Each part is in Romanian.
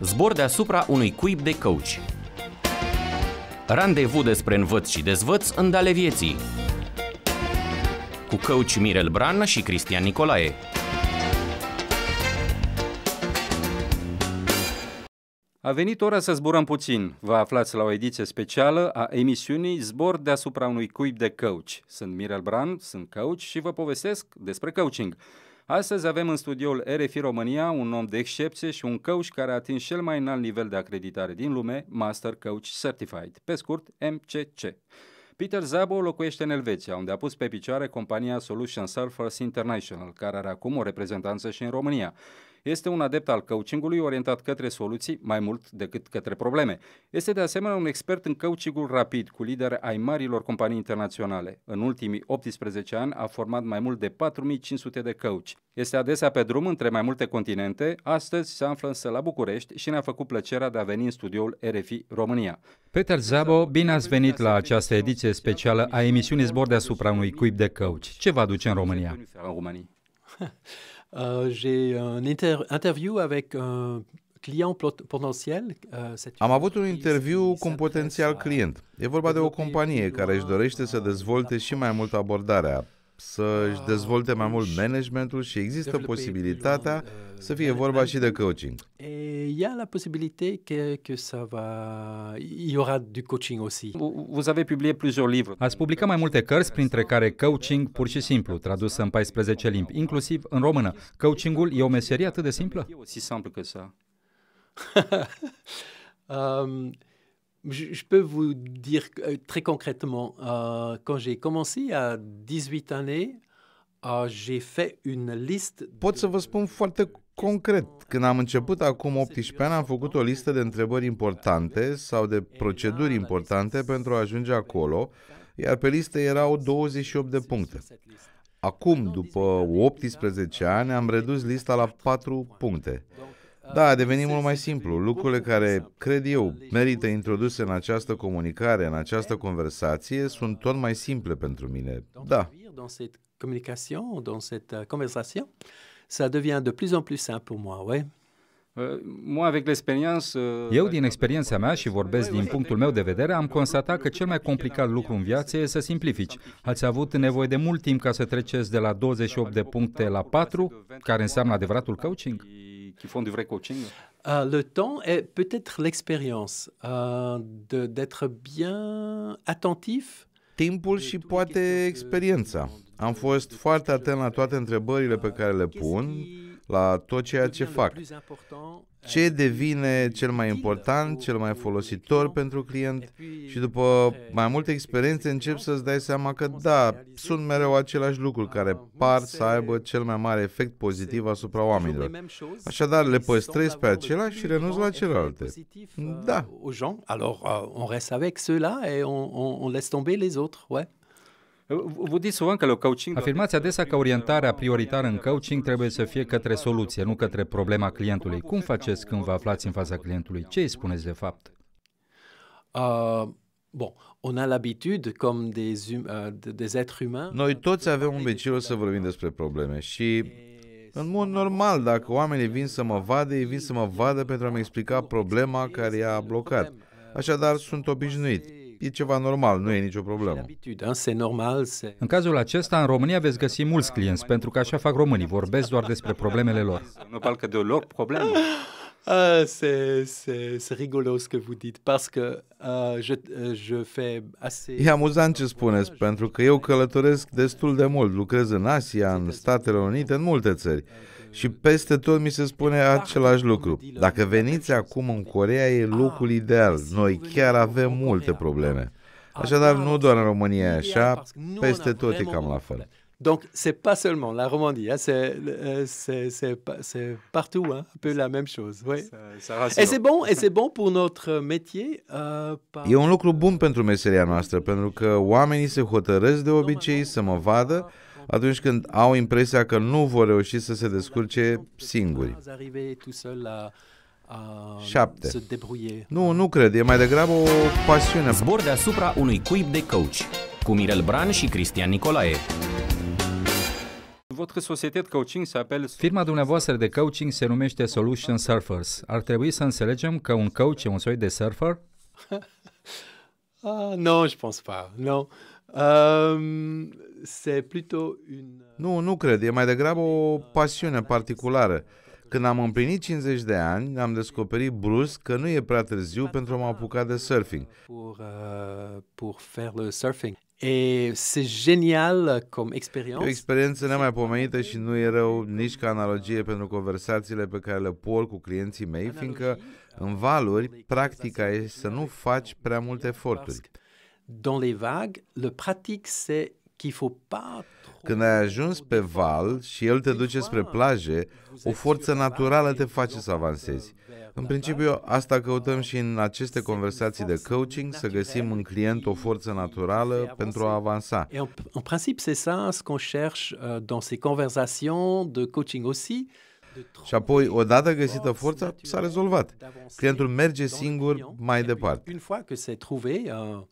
zbor deasupra unui cuib de căuci. Randevu despre învăț și dezvăț în Dale Vieții cu căuci Mirel Bran și Cristian Nicolae. A venit ora să zburăm puțin. Vă aflați la o ediție specială a emisiunii Zbor deasupra unui cuib de căuci. Sunt Mirel Bran, sunt căuci și vă povestesc despre coaching. Astăzi avem în studioul RFI România un om de excepție și un coach care a atins cel mai înalt nivel de acreditare din lume, Master Coach Certified, pe scurt MCC. Peter Zabo locuiește în Elveția, unde a pus pe picioare compania Solution Surfers International, care are acum o reprezentanță și în România. Este un adept al coachingului orientat către soluții mai mult decât către probleme. Este de asemenea un expert în coachingul rapid cu lideri ai marilor companii internaționale. În ultimii 18 ani a format mai mult de 4500 de coach. Este adesea pe drum între mai multe continente, astăzi se află însă la București și ne-a făcut plăcerea de a veni în studioul RFI România. Peter Zabo, bine ați venit la această ediție specială a emisiunii Zbor deasupra unui cuib de coach. Ce vă duce în România? Euh, j'ai un inter interview avec un client potentiel. Euh, Am avut un interviu cu un potențial client. E vorba de o companie care își dorește să dezvolte și mai mult abordarea să-și ah, dezvolte mai mult managementul și există posibilitatea uh, să fie vorba și de coaching. Il la possibilité că que va... Il y aura du coaching aussi. Vous avez publié plusieurs livres. Ați publicat mai multe cărți, printre care Coaching pur și simplu, tradus în 14 limbi, inclusiv în română. Coachingul e o meserie atât de simplă? Si simplu că je, peux vous dire euh, très concrètement, euh, quand j'ai commencé à 18 années, euh, j'ai fait une liste. Pot să vă spun foarte concret. Când am început acum 18 ani, am făcut o listă de întrebări importante sau de proceduri importante pentru a ajunge acolo, iar pe listă erau 28 de puncte. Acum, după 18 ani, am redus lista la 4 puncte. Da, a devenit mult mai simplu. Lucrurile care, cred eu, merită introduse în această comunicare, în această conversație, sunt tot mai simple pentru mine. Da. Euh, ça devient de plus en plus simple pour moi, ouais. Euh, euh, eu, din experiența mea și vorbesc din punctul meu de vedere, am constatat că cel mai complicat lucru în viață e să simplifici. Ați avut nevoie de mult timp ca să treceți de la 28 de puncte la 4, care înseamnă adevăratul coaching? qui font du vrai coaching euh, Le temps et peut-être l'expérience euh, d'être bien attentif. Timpul și poate experiența. Am fost foarte atent la toate întrebările pe care le pun, la tot ceea ce fac. Ce devine cel mai important, cel mai folositor pentru client și după eh, mai multe experiențe încep să-ți dai seama că da, sunt mereu același lucruri care par să aibă cel mai mare efect pozitiv asupra oamenilor. Așadar, le păstrezi pe acela și renunți la celelalte. Da. Euh, Alors, euh, on reste avec ceux-là et on laisse tomber les autres, ouais. Afirmați adesea că orientarea prioritară în coaching trebuie să fie către soluție, nu către problema clientului. Cum faceți când vă aflați în fața clientului? Ce îi spuneți de fapt? Bun. Ah, bon, on a l'habitude, comme des, euh, des êtres humains... Noi toți avem un obiceiul să vorbim despre probleme și în mod normal, dacă oamenii vin să mă vadă, ei vin să mă vadă pentru a-mi explica problema care i-a blocat. Așadar, sunt obișnuit e ceva normal, nu e nicio problemă. În cazul acesta, în România veți găsi mulți clienți, pentru că așa fac românii, vorbesc doar despre problemele lor. Nu parcă de lor probleme. Ah, c'est, c'est, c'est rigolo ce que vous dites, parce que uh, je, euh, je fais assez... E amuzant ce spuneți, pentru că eu călătoresc destul de mult, lucrez în Asia, în Statele Unite, în multe țări. Și peste tot mi se spune același lucru. Dacă veniți acum în Corea, e ah, locul ideal. Noi chiar avem multe probleme. Așadar, nu doar în România e așa, peste tot e cam la fel. Donc, c'est pas seulement la Romandie, euh, c'est, c'est, c'est, partout hein, un peu la même chose. Oui. et c'est bon, et c'est bon pour notre métier. Euh, par... E un lucru bun pentru meseria noastră, pentru că oamenii se hotărăsc de obicei să mă vadă atunci când au impresia că nu vor reuși să se descurce exact. singuri. 7. Nu, nu cred, e mai degrabă o pasiune. Zbor deasupra unui cuib de coach, cu Mirel Bran și Cristian Nicolae. Firma dumneavoastră de coaching se numește Solution Surfers. Ar trebui să înțelegem că un coach e un soi de surfer? uh, nu je pense pas. Um, Euh, nu, nu cred. E mai degrabă o pasiune particulară. Când am împlinit 50 de ani, am descoperit brusc că nu e prea târziu pentru a mă apuca de surfing. Euh, e c'est génial comme E o experiență nemaipomenită și nu e rău nici ca analogie pentru conversațiile pe care le por cu clienții mei, fiindcă da, în valuri, practica e să nu faci prea multe eforturi. Dans les vagues, le pratique, c'est când ai ajuns pe val și el te duce spre plaje, o forță naturală te face să avansezi. Euh, în principiu, asta căutăm și în aceste conversații de coaching, să găsim în client o forță naturală pentru a avansa. În principiu, c'est ça ce qu'on cherche euh, dans ces conversations de coaching aussi. Și apoi, odată găsită forța, s-a rezolvat. Clientul merge singur mai departe. Une fois que c'est trouvé, euh,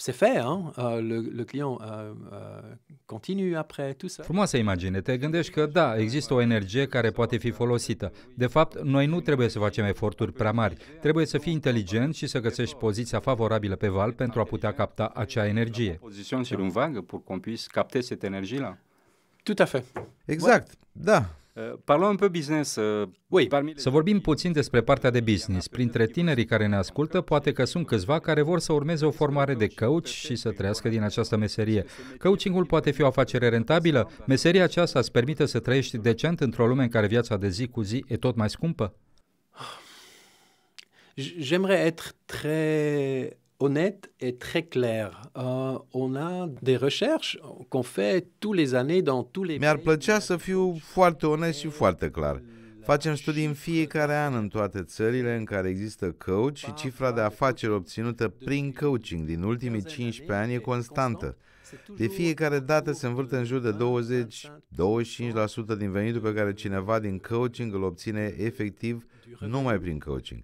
c'est fait, hein? uh, le, le, client uh, uh, continue après, tout ça. Frumoasă imagine, te gândești că da, există o energie care poate fi folosită. De fapt, noi nu trebuie să facem eforturi prea mari. Trebuie să fii inteligent și să găsești poziția favorabilă pe val pentru a putea capta acea energie. Poziția sur un vague pour qu'on puisse capter cette énergie-là. Tout à fait. Exact, da. Eh, parlăm un peu business. Eh, oui, să vorbim puțin despre partea de business. Printre tinerii care ne ascultă, poate că sunt câțiva care vor să urmeze o formare de coach și să trăiască din această meserie. Coachingul poate fi o afacere rentabilă? Meseria aceasta îți permite să trăiești decent într-o lume în care viața de zi cu zi e tot mai scumpă? J'aimerais être très honnête et très clair. Euh, on a des recherches qu'on fait tous les années dans tous les Mi-ar plăcea să fiu foarte onest și foarte clar. Facem studii în fiecare an în toate țările în care există coach și cifra de afaceri obținută prin coaching din ultimii 15 ani e constantă. De fiecare dată se învârte în jur de 20-25% din venitul pe care cineva din coaching îl obține efectiv numai prin coaching.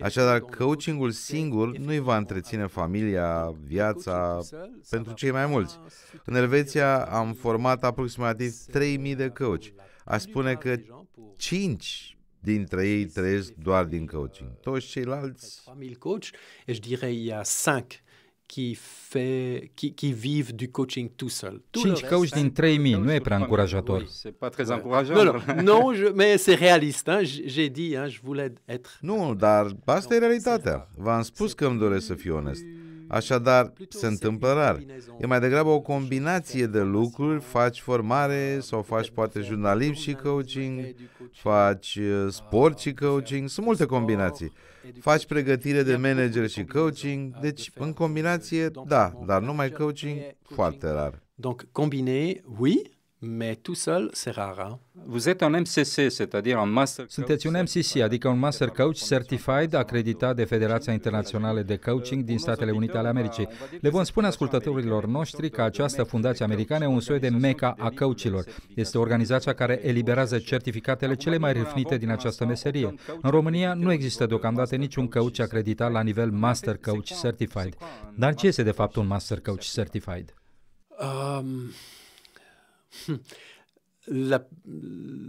Așadar, coachingul singur nu îi va întreține familia, viața, pentru cei mai mulți. În Elveția am format aproximativ 3.000 de coach. Aș spune că 5 dintre ei trăiesc doar din coaching. Toți ceilalți... 3.000 coach, dirais, il y a 5 qui, fait, qui, qui vivent du coaching tout seul. 5 coachs din 3000, nu e prea încurajator. C'est pas très encourageant. Non, non non je, mais c'est réaliste. Hein, J'ai dit, hein, je voulais être... Nu, dar asta e realitatea. V-am spus că îmi doresc să fiu onest. Așadar, se întâmplă rar. E mai degrabă o combinație de lucruri, faci formare sau faci poate jurnalism și coaching, faci uh, sport și coaching, sunt multe combinații. Faci pregătire de manager și coaching, deci în combinație, da, dar numai coaching, foarte rar. Donc combiné, oui, mais tout seul, c'est rare. Vous êtes un MCC, c'est-à-dire un Master Sunteți un MCC, adică un Master Coach Certified, acreditat de Federația Internațională de Coaching din Statele Unite ale Americii. Uh, Le vom spune ascultătorilor noștri că această fundație americană e un soi de meca a coachilor. Este organizația care eliberează certificatele cele mai râfnite din această meserie. În România nu există deocamdată niciun coach acreditat la nivel Master Coach Certified. Dar ce este de fapt un Master Coach Certified? Um... Hmm. La,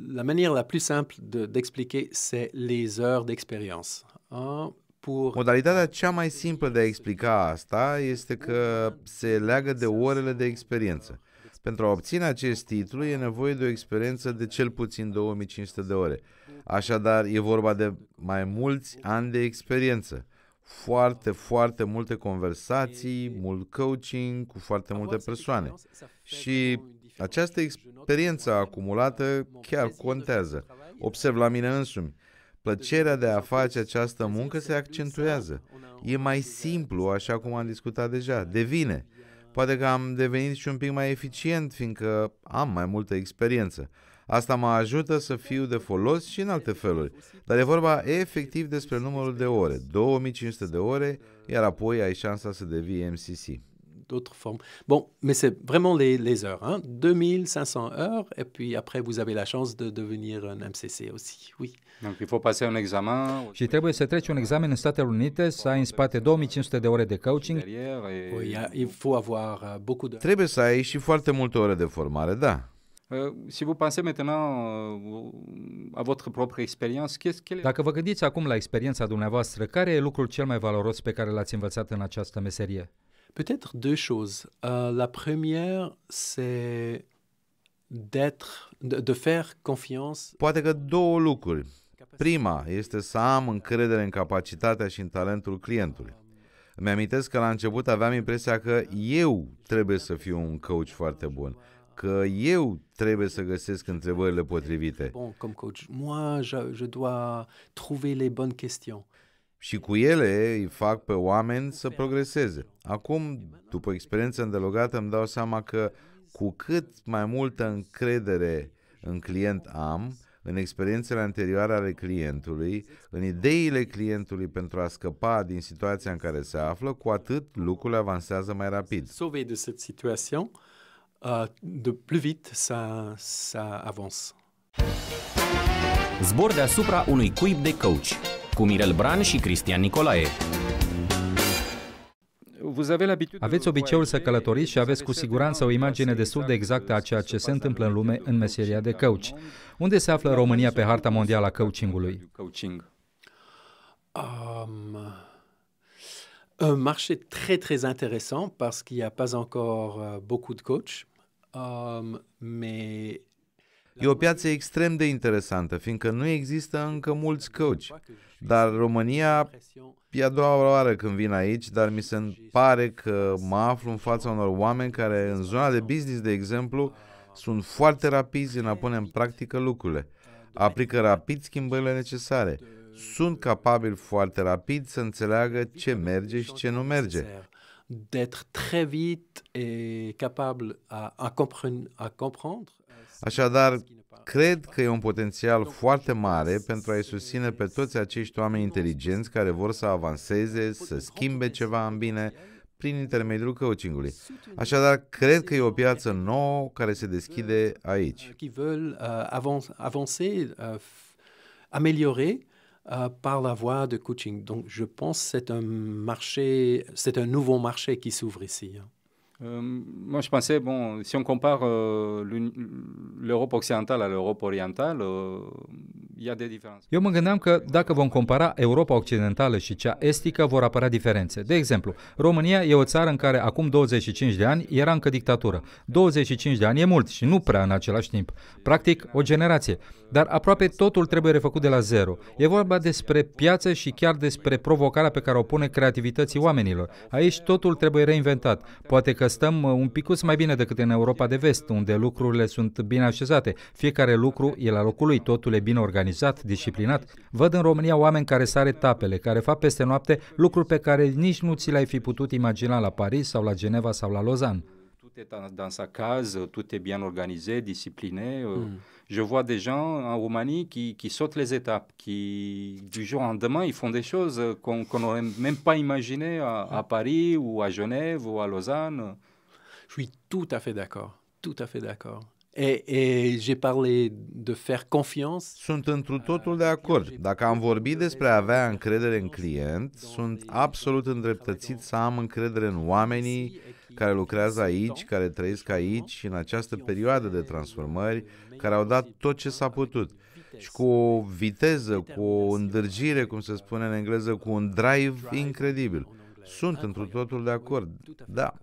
la, manière la plus simple d'expliquer, de, c'est les heures d'expérience. Hein? Ah, pour... Modalitatea cea mai simplă de a explica asta este că se leagă de orele de experiență. Pentru a obține acest titlu e nevoie de o experiență de cel puțin 2500 de ore. Așadar, e vorba de mai mulți ani de experiență. Foarte, foarte multe conversații, mult coaching cu foarte multe persoane. Și această experiență acumulată chiar contează. Observ la mine însumi. Plăcerea de a face această muncă se accentuează. E mai simplu, așa cum am discutat deja. Devine. Poate că am devenit și un pic mai eficient, fiindcă am mai multă experiență. Asta mă ajută să fiu de folos și în alte feluri. Dar e vorba efectiv despre numărul de ore, 2500 de ore, iar apoi ai șansa să devii MCC d'autres formes. Bon, mais c'est vraiment les, les heures, hein? 2500 heures, et puis après, vous avez la chance de devenir un MCC aussi, oui. Donc, il faut passer un examen. Et il faut treci un examen în Statele Unite, ça a en spate 2500 de heures de coaching. Oui, il faut avoir euh, beaucoup de... Il faut avoir aussi beaucoup de heures de formation, da. Euh, si vous pensez maintenant euh, à votre propre expérience, qu'est-ce que... Dacă vă gândiți acum la experiența dumneavoastră, care e lucrul cel mai valoros pe care l-ați învățat în această meserie? Peut-être deux choses. Euh, la première, c'est d'être, de, de faire confiance. Poate că două lucruri. Prima este să am încredere în capacitatea și în talentul clientului. Îmi amintesc că la început aveam impresia că eu trebuie să fiu un coach foarte bun, că eu trebuie să găsesc întrebările potrivite. moi je dois trouver les bonnes questions. și cu ele îi fac pe oameni să progreseze. Acum, după experiență îndelogată, îmi dau seama că cu cât mai multă încredere în client am, în experiențele anterioare ale clientului, în ideile clientului pentru a scăpa din situația în care se află, cu atât lucrurile avansează mai rapid. Sauvé de cette situation, euh, de plus vite ça, ça avance. Zbor deasupra unui cuib de coach cu Mirel Bran și Cristian Nicolae. Aveți obiceiul să călătoriți și aveți cu siguranță o imagine destul de exactă a ceea ce se întâmplă în lume în meseria de coach. Unde se află România pe harta mondială a coachingului? Um, un marché très très intéressant parce qu'il n'y a pas encore euh, beaucoup de coachs, um, mais E o piață extrem de interesantă, fiindcă nu există încă mulți coach. Dar România e a doua oară când vin aici, dar mi se pare că mă aflu în fața unor oameni care în zona de business, de exemplu, sunt foarte rapizi în a pune în practică lucrurile. Aplică rapid schimbările necesare. Sunt capabili foarte rapid să înțeleagă ce merge și ce nu merge. D'être très vite et capable à, à, comprendre, à comprendre Așadar, cred că e un potențial foarte mare pentru a-i susține pe toți acești oameni inteligenți care vor să avanseze, să schimbe ceva în bine, prin intermediul coachingului. Așadar, cred că e o piață nouă care se deschide aici. Euh, euh, améliorer euh, par la voie de coaching. Donc je pense que c'est un marché, c'est un nouveau marché qui s'ouvre ici euh, moi, je pensais, bon, si on compare euh, l'Europe occidentale à l'Europe orientale, euh, il y a des Eu mă gândeam că dacă vom compara Europa occidentală și cea estică, vor apărea diferențe. De exemplu, România e o țară în care acum 25 de ani era încă dictatură. 25 de ani e mult și nu prea în același timp. Practic, o generație. Dar aproape totul trebuie refăcut de la zero. E vorba despre piață și chiar despre provocarea pe care o pune creativității oamenilor. Aici totul trebuie reinventat. Poate că că stăm uh, un pic mai bine decât în Europa de vest, unde lucrurile sunt bine așezate. Fiecare lucru e la locul lui, totul e bine organizat, disciplinat. Văd în România oameni care sare tapele, care fac peste noapte lucruri pe care nici nu ți le-ai fi putut imagina la Paris sau la Geneva sau la Lausanne. Tout est dans sa case, tout est bien organisé, discipliné. Uh, mm. Je vois des gens en Roumanie qui, sautent les étapes, qui du jour au lendemain, ils font des choses qu'on n'aurait même pas imaginées à, Paris ou à Genève ou à Lausanne. Je suis tout à fait d'accord, tout à fait d'accord. Et, et j'ai parlé de faire confiance. Sunt întru euh, totul de acord. Dacă am vorbit despre a avea încredere în client, sunt absolut îndreptățit să am încredere în oamenii care lucrează aici, care trăiesc aici în această perioadă de transformări, care au dat tot ce s-a putut. Și cu o viteză, cu o îndârgire, cum se spune în engleză, cu un drive incredibil. Sunt întru totul de acord. Da.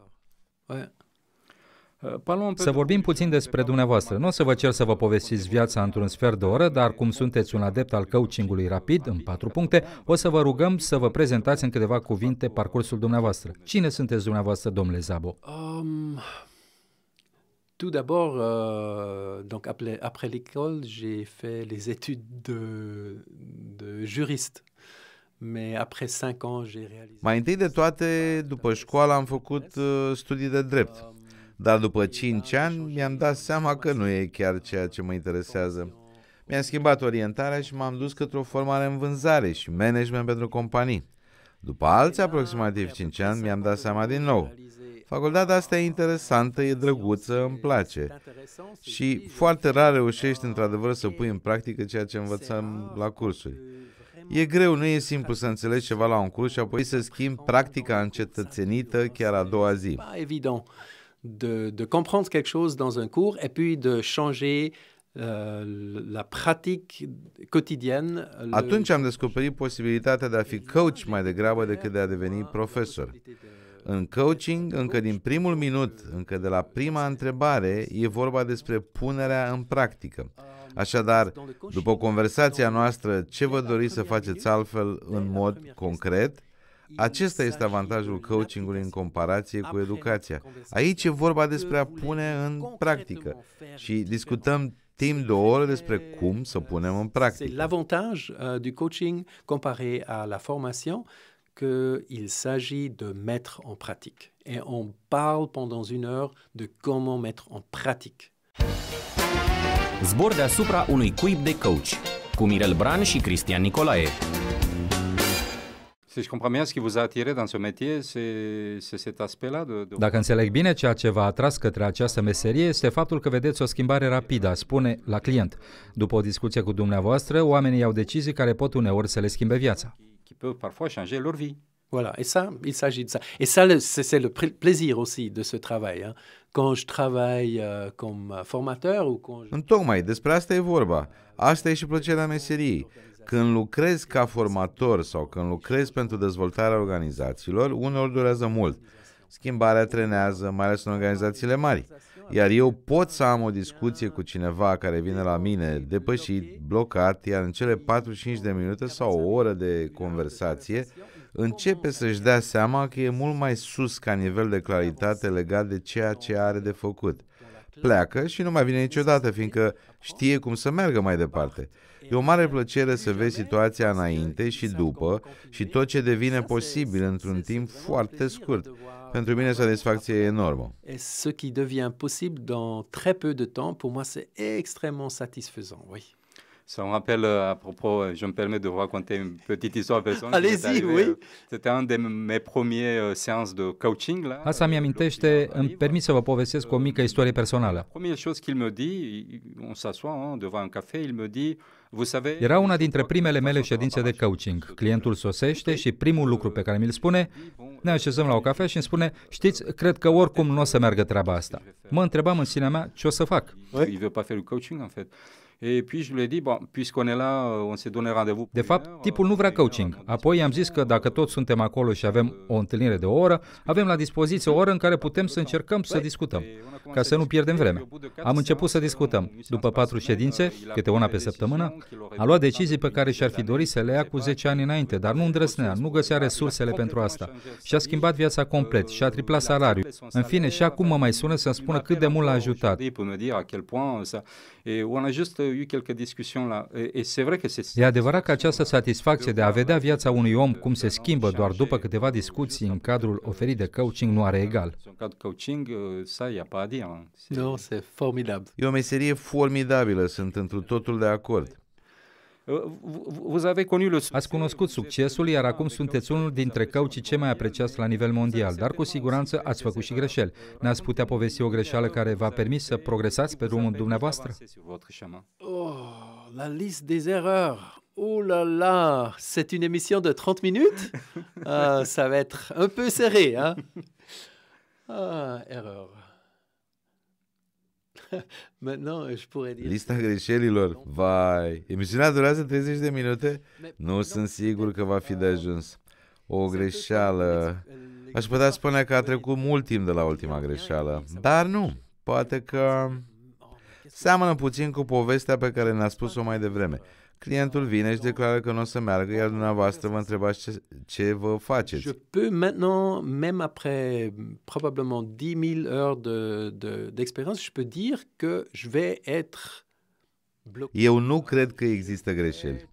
Să vorbim puțin despre dumneavoastră. Nu o să vă cer să vă povestiți viața într-un sfert de oră, dar cum sunteți un adept al coachingului rapid, în patru puncte, o să vă rugăm să vă prezentați în câteva cuvinte parcursul dumneavoastră. Cine sunteți dumneavoastră, domnule Zabo? Um... Tout d'abord, euh, donc après, après l'école, j'ai fait les études de, de juriste. Mai întâi de toate, după școală am făcut uh, studii de drept. Um, dar după 5 ani mi-am dat seama că nu e chiar ceea ce mă interesează. Mi-am schimbat orientarea și m-am dus către o formare în vânzare și management pentru companii. După alți aproximativ 5 ani mi-am dat seama din nou. Facultatea asta e interesantă, e drăguță, îmi place. Și foarte rar reușești într-adevăr să pui în practică ceea ce învățăm la cursuri. E greu, nu e simplu să înțelegi ceva la un curs și apoi să schimbi practica încetățenită chiar a doua zi de, de, comprendre quelque chose dans un cours et puis de changer euh, la pratique quotidienne. Atunci am descoperit posibilitatea de a fi coach mai degrabă decât de a deveni profesor. În coaching, încă din primul minut, încă de la prima întrebare, e vorba despre punerea în practică. Așadar, după conversația noastră, ce vă doriți să faceți altfel în mod concret? Acesta este avantajul coachingului în comparație cu educația. Aici e vorba despre a pune în practică și discutăm timp de o oră despre cum să punem în practică. L'avantaj euh, du coaching comparé à la formation que il s'agit de mettre en pratique. Et on parle pendant une heure de comment mettre en pratique. Zbor deasupra unui cuib de coach cu Mirel Bran și Cristian Nicolae. Si je comprends bien, ce qui vous a attiré dans ce métier, c'est cet aspect-là de, de... Dacă înțeleg bine, ceea ce v-a atras către această meserie este faptul că vedeți o schimbare rapidă, spune la client. După o discuție cu dumneavoastră, oamenii iau decizii care pot uneori să le schimbe viața. Qui peut parfois changer leur vie. Voilà, et ça, il s'agit de ça. Et ça, c'est le plaisir aussi de ce travail. Hein. Quand je travaille euh, comme formateur ou quand je... Întocmai, despre asta e vorba. Asta e și plăcerea meseriei. Când lucrezi ca formator sau când lucrezi pentru dezvoltarea organizațiilor, uneori durează mult. Schimbarea trenează, mai ales în organizațiile mari. Iar eu pot să am o discuție cu cineva care vine la mine depășit, blocat, iar în cele 45 de minute sau o oră de conversație începe să-și dea seama că e mult mai sus ca nivel de claritate legat de ceea ce are de făcut. Pleacă și nu mai vine niciodată, fiindcă știe cum să meargă mai departe. E o mare plăcere să vezi situația înainte și după și tot ce devine posibil într-un timp foarte scurt. Pentru mine satisfacție e enormă. Ce qui devient posible dans très peu de temps, pour moi c'est extrêmement satisfaisant, oui. Ça me rappelle, euh, à propos, euh, je me permets de vous raconter une petite histoire personnelle. Allez-y, oui. Euh, c'était un de mes premiers séances de coaching. Là. Asta mi-amintește, îmi permis să vă povestesc o mică istorie personală. La première chose qu'il me dit, on s'assoit hein, devant un café, il me dit, era una dintre primele mele ședințe de coaching. Clientul sosește și primul lucru pe care mi-l spune, ne așezăm la o cafea și îmi spune, știți, cred că oricum nu o să meargă treaba asta. Mă întrebam în sinea mea ce o să fac. Păi, Et puis je lui ai dit, bon, puisqu'on est là, euh, on se donne rendez-vous. De fapt, tipul nu vrea coaching. Apoi i am zis că dacă toți suntem acolo și avem o întâlnire de o oră, avem la dispoziție o oră în care putem să încercăm să păi, discutăm, ca să nu pierdem vreme. Am început să discutăm. După patru ședințe, câte una pe săptămână, a luat decizii pe care și-ar fi dorit să le ia cu 10 ani înainte, dar nu îndrăsnea, nu găsea resursele pentru asta. Și-a schimbat viața complet, și-a triplat salariul. În fine, și acum mă mai sună să-mi spună cât de mult l-a ajutat eu câteva discuții la. E adevărat că această satisfacție de a vedea viața unui om cum se schimbă doar după câteva discuții în cadrul oferit de coaching nu are egal. coaching, uh, ça a pas à Nu, no, c'est formidable. E o meserie formidabilă, sunt întru totul de acord. connaissz-vous avez-vous connu Ați cunoscut succesul, iar acum sunteți unul dintre caucii ce mai apreciați la nivel mondial, dar cu siguranță ați făcut și greșeli. n ați putea povesti o greșeală care v-a permis să progresați pe drumul dumneavoastră? Oh, la liste des erreurs. Oh là là, c'est une émission de 30 minutes euh, Ça va être un peu serré, hein Ah, erreur. Maintenant, je pourrais dire... Lista greșelilor. Vai, emisiunea durează 30 de minute? Nu sunt sigur că va fi de uh, ajuns. O greșeală. Aș putea spune că a trecut mult timp de la ultima greșeală, dar nu. Poate că seamănă puțin cu povestea pe care ne-a spus-o mai devreme. Clientul vine și declară că nu o să meargă, iar dumneavoastră vă întrebați ce, ce vă faceți. Je peux maintenant, même après probablement 10 000 heures de, de, d'expérience, je peux dire que je vais être Eu nu cred că există greșeli.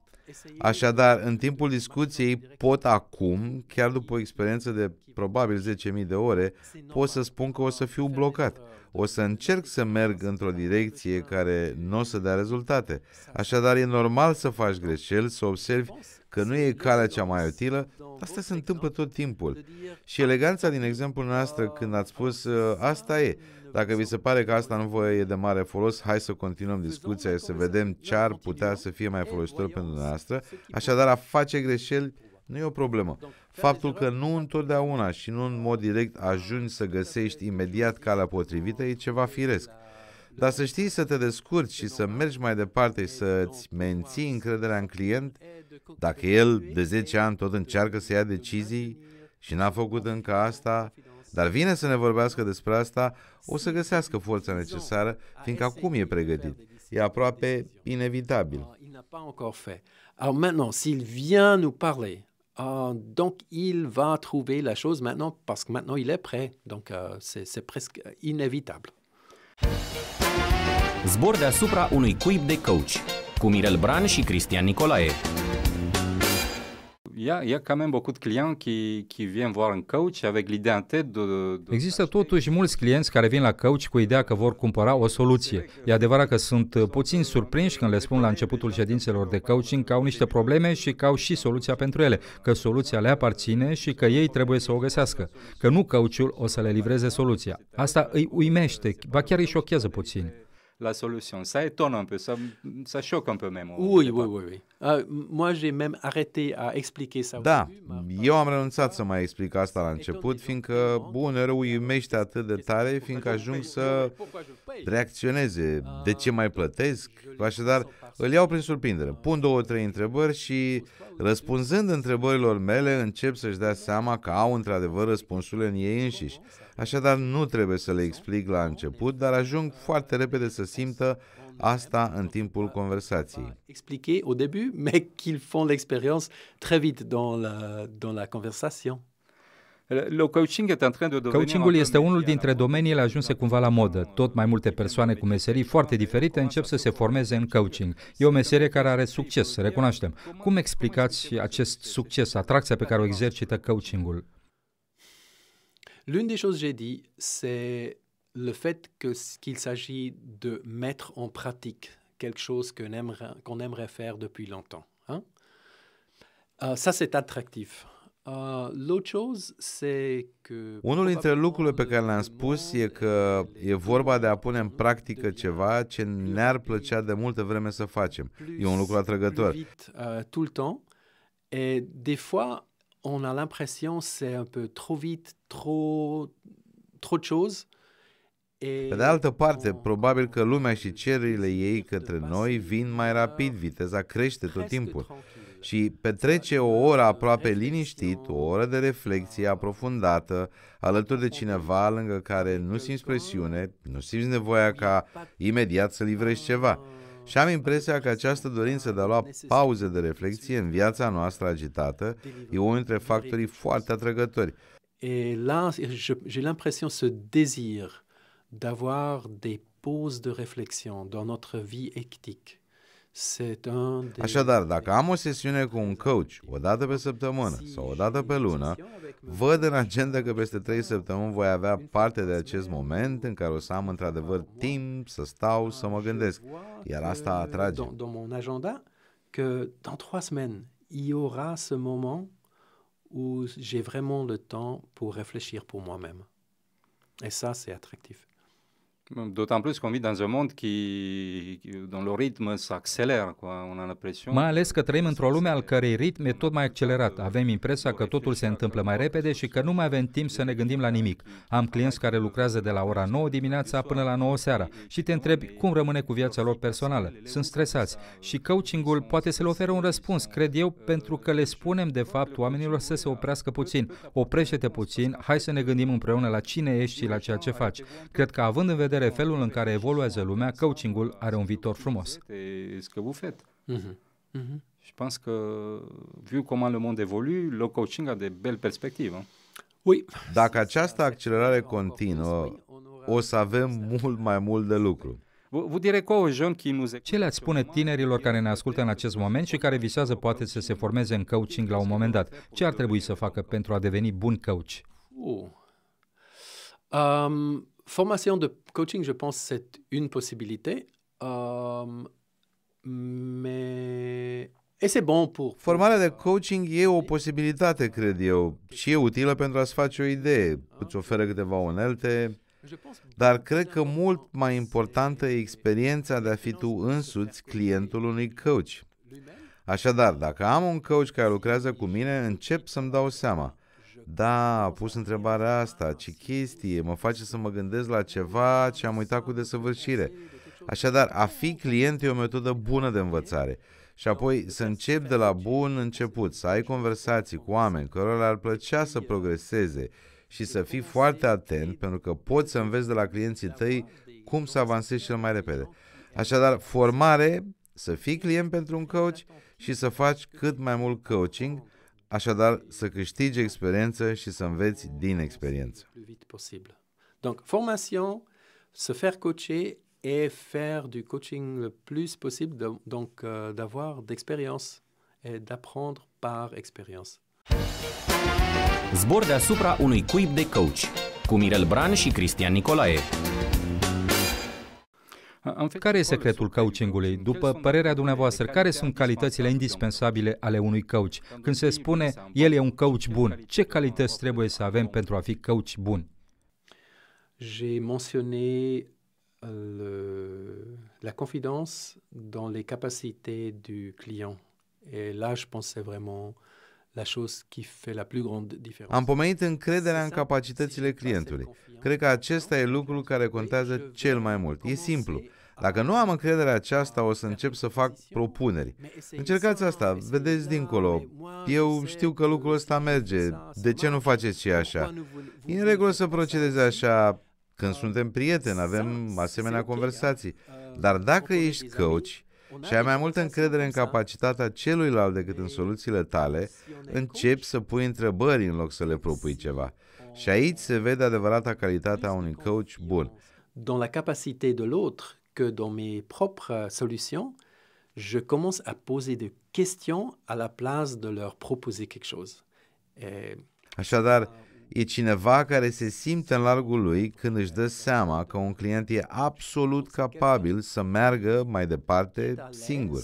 Așadar, în timpul discuției pot acum, chiar după o experiență de probabil 10.000 de ore, pot să spun că o să fiu blocat. O să încerc să merg într-o direcție care nu o să dea rezultate. Așadar, e normal să faci greșeli, să observi că nu e calea cea mai utilă, asta se întâmplă tot timpul. Și eleganța din exemplul noastră când ați spus, ă, asta e, dacă vi se pare că asta nu vă e de mare folos, hai să continuăm discuția și să vedem ce ar putea să fie mai folositor pentru dumneavoastră. Așadar, a face greșeli nu e o problemă. Faptul că nu întotdeauna și nu în mod direct ajungi să găsești imediat calea potrivită e ceva firesc. Dar să știi să te descurci și să mergi mai departe și să-ți menții încrederea în client, dacă el de 10 ani tot încearcă să ia decizii și n-a făcut încă asta, dar vine să ne vorbească despre asta, o să găsească forța necesară, fiindcă acum e pregătit. E aproape inevitabil. Ah, Alors ah, donc il va trouver la chose maintenant parce que maintenant il est prêt. Donc euh, c'est presque euh, inévitable. Zbor deasupra unui cuib de coach cu Mirel Bran și Cristian Nicolae il y a, il y a quand même beaucoup de clients qui, qui viennent voir un coach avec l'idée en tête de, de Există totuși mulți clienți care vin la coach cu ideea că vor cumpăra o soluție. E adevărat că sunt uh, puțin surprinși când le spun la începutul ședințelor de coaching că au niște probleme și că au și soluția pentru ele, că soluția le aparține și că ei trebuie să o găsească, că nu coachul o să le livreze soluția. Asta îi uimește, ba chiar îi șochează puțin la solution. Ça étonne un peu, ça, ça choque un peu même. Oui, oui, oui, oui. Uh, moi, j'ai même arrêté à expliquer ça. Da, eu am renunțat să mai explic asta la început, fiindcă, bun, rău iumește atât de tare, fiindcă ajung să reacționeze. De ce mai ah, plătesc? Așadar, îl iau prin surprindere, pun două, trei întrebări și, răspunzând întrebărilor mele, încep să-și dea seama că au într-adevăr răspunsurile în ei înșiși. Așadar, nu trebuie să le explic la început, dar ajung foarte repede să simtă asta în timpul conversației. Expliqué au début, mais qu'ils font l'expérience très vite dans la, dans la conversation. Le coaching est en train de devenir... Coachingul este unul dintre domeniile ajunse cumva la modă. Tot mai multe persoane cu meserii foarte diferite încep să se formeze în coaching. E o meserie care are succes, recunoaștem. Cum explicați acest succes, atracția pe care o exercită coachingul? L'une des choses que j'ai dit, c'est le fait que qu'il s'agit de mettre en pratique quelque chose qu'on aimerait, qu'on aimerait faire depuis longtemps. Hein? Euh, ça, c'est attractif. Unul dintre lucrurile pe care le-am spus e că e vorba de a pune în practică ceva ce ne-ar plăcea de multă vreme să facem. E un lucru atrăgător. Uh, Et des fois, on a l'impression c'est un peu trop vite, trop, trop de choses. Pe de altă parte, probabil că lumea și cererile ei către noi vin mai rapid, viteza crește tot timpul și petrece o adică oră aproape liniștit, o oră de reflexie aprofundată, alături de cineva lângă care nu simți presiune, nu simți nevoia ca imediat să livrești ceva. Și am impresia că această dorință de a lua pauze de reflexie în viața noastră agitată e unul dintre factorii foarte atrăgători. Et j'ai l'impression, ce désir d'avoir des pauses de réflexion dans notre vie hectique. Așadar, dacă am o sesiune cu un coach o dată pe săptămână sau o dată pe lună, văd în agenda că peste 3 săptămâni voi avea parte de acest moment în care o să am într-adevăr timp să stau să mă gândesc. Iar asta atrage. Dans mon agenda că în 3 semaines, il y aura ce moment où j'ai vraiment le temps pour réfléchir pour moi-même. Et ça, c'est attractif. D'autant plus qu'on vit dans un monde qui, dont le rythme s'accélère, Mai ales că trăim într-o lume al cărei ritm e tot mai accelerat. Avem impresia că totul se întâmplă mai repede și că nu mai avem timp să ne gândim la nimic. Am clienți care lucrează de la ora 9 dimineața până la 9 seara și te întrebi cum rămâne cu viața lor personală. Sunt stresați și coachingul poate să le ofere un răspuns, cred eu, pentru că le spunem de fapt oamenilor să se oprească puțin. Oprește-te puțin, hai să ne gândim împreună la cine ești și la ceea ce faci. Cred că având în vedere vedere felul în care evoluează lumea, coachingul are un viitor frumos. Je mhm. mhm. pense que, vu comment le monde évolue, le coaching a de belles perspectives. Oui. Dacă această accelerare continuă, o să avem mult mai mult de lucru. Ce le-ați spune tinerilor care ne ascultă în acest moment și care visează poate să se formeze în coaching la un moment dat? Ce ar trebui să facă pentru a deveni bun coach? Uh. Um, formation de coaching, je pense, c'est une possibilité. Euh, mais... Et se bon pour... Formarea de coaching e o posibilitate, cred eu, și e utilă pentru a-ți face o idee. Ah, îți oferă câteva unelte, dar cred că mult mai importantă e experiența de a fi tu însuți clientul unui coach. Așadar, dacă am un coach care lucrează cu mine, încep să-mi dau seama – da, a pus întrebarea asta, ce chestie, mă face să mă gândesc la ceva ce am uitat cu desăvârșire. Așadar, a fi client e o metodă bună de învățare. Și apoi să încep de la bun început, să ai conversații cu oameni cărora ar plăcea să progreseze și să fii foarte atent pentru că poți să înveți de la clienții tăi cum să avansezi cel mai repede. Așadar, formare, să fii client pentru un coach și să faci cât mai mult coaching Așadar, să câștigi experiență și să înveți din experiență. Donc, formation, se faire coacher et faire du coaching le plus possible, de, donc euh, d'avoir d'expérience et d'apprendre par expérience. Zbor deasupra unui cuib de coach cu Mirel Bran și Cristian Nicolae. Care e secretul coachingului? După părerea dumneavoastră, care sunt calitățile indispensabile ale unui coach? Când se spune el e un coach bun, ce calități trebuie să avem pentru a fi coach bun? J'ai mentionné euh, le, la confidence dans les capacités du client. Et là, je pensais vraiment euh, am pomenit încrederea în exact capacitățile clientului. Cred că acesta e lucrul care contează cel uh, mai mult. E simplu. Dacă nu am încrederea aceasta, o să încep să fac propuneri. Încercați exact asta, vedeți dincolo. Eu știu că lucrul ăsta merge. De ce nu faceți și așa? E în regulă să procedezi așa când suntem prieteni, avem asemenea conversații. Uh, Dar dacă ești coach, și ai mai multă încredere în da? capacitatea celuilalt decât în soluțiile tale, începi să pui întrebări în loc să le propui ceva. Și aici se vede adevărata calitate a unui coach bun. Dans la capacité de l'autre que dans mes propres solutions, je commence à poser des questions à la place de leur proposer quelque chose. Et... Așadar, E cineva care se simte în largul lui când își dă seama că un client e absolut capabil să meargă mai departe singur.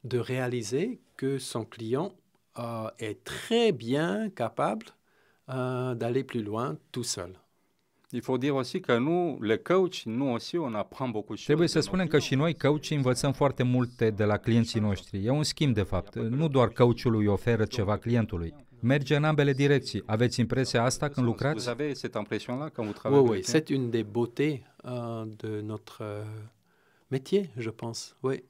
De realize că son client e euh, très bien capable euh, d'aller plus loin tout seul. Il faut dire aussi que nous, les coachs, nous aussi, on apprend beaucoup de Trebuie să spunem că și noi, coachi, învățăm foarte multe de la clienții noștri. E un schimb, de fapt. Nu doar coachul îi oferă ceva clientului merge în ambele direcții. Aveți impresia asta când lucrați? Oui, oui, c'est une des beautés euh, de notre euh, métier, je pense. Oui.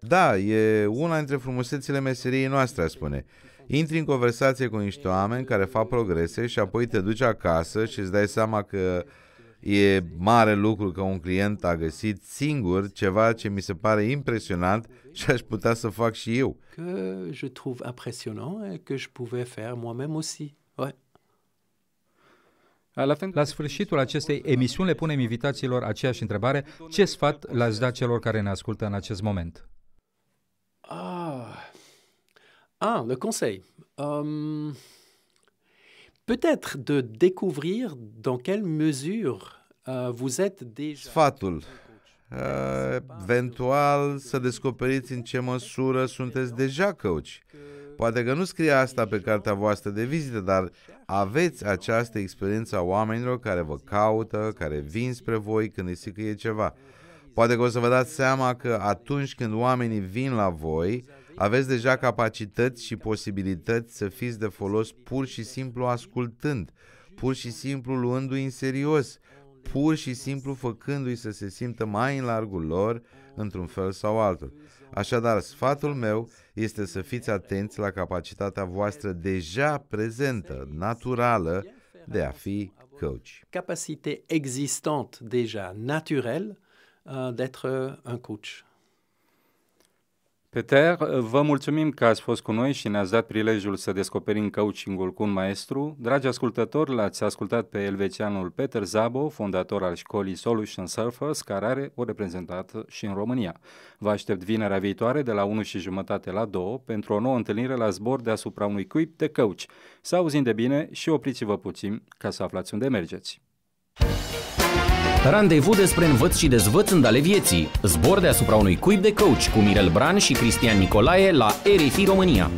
Da, e una dintre frumusețile meseriei noastre, spune. Intri în conversație cu niște oameni care fac progrese și apoi te duci acasă și îți dai seama că uh, E mare lucru că un client a găsit singur ceva ce mi se pare impresionant și aș putea să fac și eu. Că je trouve impressionnant et que je pouvais faire moi-même aussi. Ouais. La, la sfârșitul acestei emisiuni le punem invitațiilor aceeași întrebare. Ce sfat l-ați da celor care ne ascultă în acest moment? Ah, ah le conseil. Um peut-être de découvrir dans quelle mesure euh, vous êtes déjà... Sfatul. Euh, eventual să descoperiți în ce măsură sunteți deja coach. Poate că nu scrie asta pe cartea voastră de vizită, dar aveți această experiență a oamenilor care vă caută, care vin spre voi când îi zic că e ceva. Poate că o să vă dați seama că atunci când oamenii vin la voi, aveți deja capacități și posibilități să fiți de folos pur și simplu ascultând, pur și simplu luându-i în serios, pur și simplu făcându-i să se simtă mai în largul lor, într-un fel sau altul. Așadar, sfatul meu este să fiți atenți la capacitatea voastră deja prezentă, naturală, de a fi coach. deja, naturală, de a d'être un coach. Peter, vă mulțumim că ați fost cu noi și ne-ați dat prilejul să descoperim coachingul cu un maestru. Dragi ascultători, l-ați ascultat pe elvețianul Peter Zabo, fondator al școlii Solution Surfers, care are o reprezentată și în România. Vă aștept vinerea viitoare de la 1 și jumătate la 2 pentru o nouă întâlnire la zbor deasupra unui cuib de coach. Să auzim de bine și opriți-vă puțin ca să aflați unde mergeți. Randevu despre învăț și dezvăț în ale vieții. Zbor deasupra unui cuib de coach cu Mirel Bran și Cristian Nicolae la RFI România.